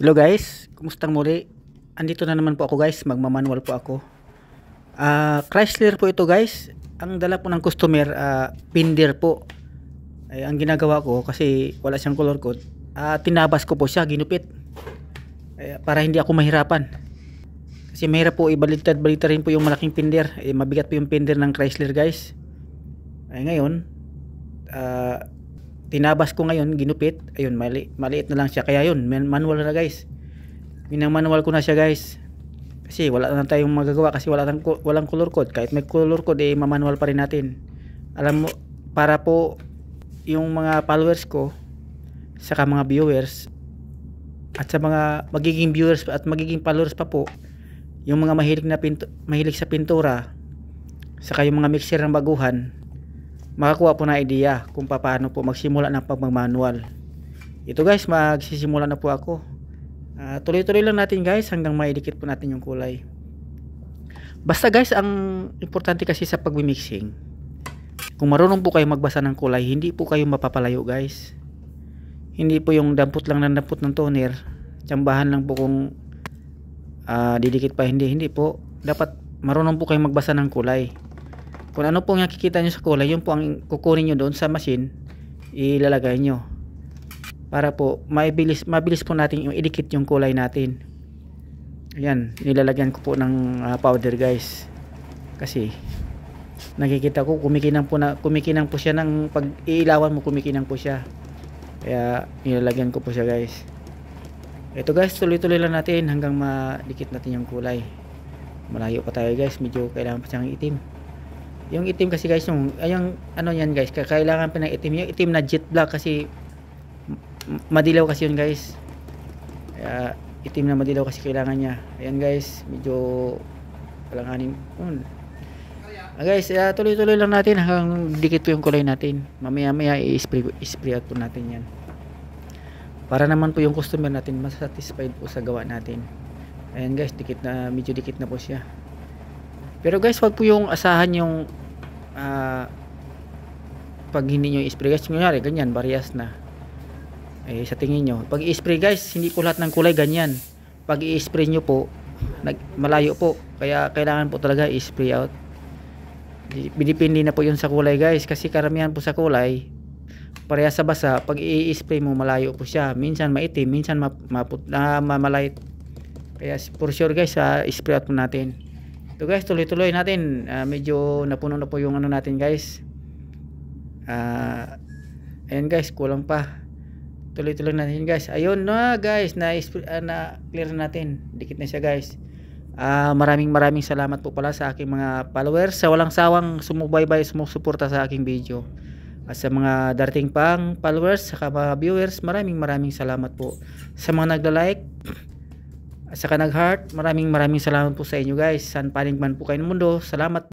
Hello guys, kumustang muli? Andito na naman po ako guys, magmamanual po ako. Uh, Chrysler po ito guys. Ang dala po ng customer, uh, pinder po. Ay, ang ginagawa ko kasi wala siyang color code, uh, tinabas ko po siya, ginupit. Ay, para hindi ako mahirapan. Kasi mahirap po ibaliktad-balita rin po yung malaking pinder. Ay, mabigat po yung pinder ng Chrysler guys. Ay, ngayon, tinabas ko ngayon, ginupit. Ayun, mali, maliit na lang siya. Kaya yun, manual na guys. Minamanual ko na siya guys. Kasi wala na tayong magagawa kasi wala tang, walang color code. Kahit may color code, eh, mamanual pa rin natin. Alam mo, para po yung mga followers ko, saka mga viewers, at sa mga magiging viewers at magiging followers pa po, yung mga mahilig, na pinto, mahilig sa pintura, saka yung mga mixer ng baguhan, makakuha po ng idea kung paano po magsimula ng pagmamanual ito guys magsisimula na po ako uh, ah, tuloy tuloy lang natin guys hanggang maidikit po natin yung kulay basta guys ang importante kasi sa pagmimixing kung marunong po kayo magbasa ng kulay hindi po kayo mapapalayo guys hindi po yung dampot lang ng dampot ng toner tsambahan lang po kung uh, didikit pa hindi hindi po dapat marunong po kayo magbasa ng kulay kung ano pong nakikita nyo sa kulay yun po ang kukunin nyo doon sa machine ilalagay nyo para po mabilis, mabilis po natin yung idikit yung kulay natin ayan nilalagyan ko po ng uh, powder guys kasi nakikita ko kumikinang po na kumikinang po siya ng pag iilawan mo kumikinang po siya kaya nilalagyan ko po siya guys ito guys tuloy-tuloy lang natin hanggang madikit natin yung kulay malayo pa tayo guys medyo kailangan pa siyang itim yung itim kasi guys, yung, yung ano yan guys, kailangan pa ng itim. Yung itim na jet black kasi madilaw kasi yun guys. Kaya itim na madilaw kasi kailangan niya. Ayan guys, medyo kalanganin. Yun. Ah, guys, uh, tuloy-tuloy lang natin hanggang dikit po yung kulay natin. Mamaya-maya i-spray spray out po natin yan. Para naman po yung customer natin masatisfied po sa gawa natin. Ayan guys, dikit na, medyo dikit na po siya. Pero guys, wag po yung asahan yung uh, pag hindi nyo i-spray guys kunyari ganyan bariyas na eh sa tingin nyo pag i-spray guys hindi po lahat ng kulay ganyan pag i-spray nyo po nag, malayo po kaya kailangan po talaga i-spray out binipindi na po yun sa kulay guys kasi karamihan po sa kulay pareha sa basa pag i-spray mo malayo po siya minsan maitim minsan map, maput, uh, ah, mamalait kaya for sure guys ah, i spray out po natin So guys, tuloy-tuloy natin. Uh, medyo napuno na po yung ano natin guys. Uh, ah, ayun guys, kulang pa. Tuloy-tuloy natin guys. Ayun na guys, ah, na, uh, na clear natin. Dikit na siya guys. Uh, maraming maraming salamat po pala sa aking mga followers sa walang sawang sumubaybay sumusuporta sa aking video at sa mga darating pang followers sa mga viewers maraming maraming salamat po sa mga nagla-like sa kanag heart maraming maraming salamat po sa inyo guys. San paling man po kayo ng mundo, salamat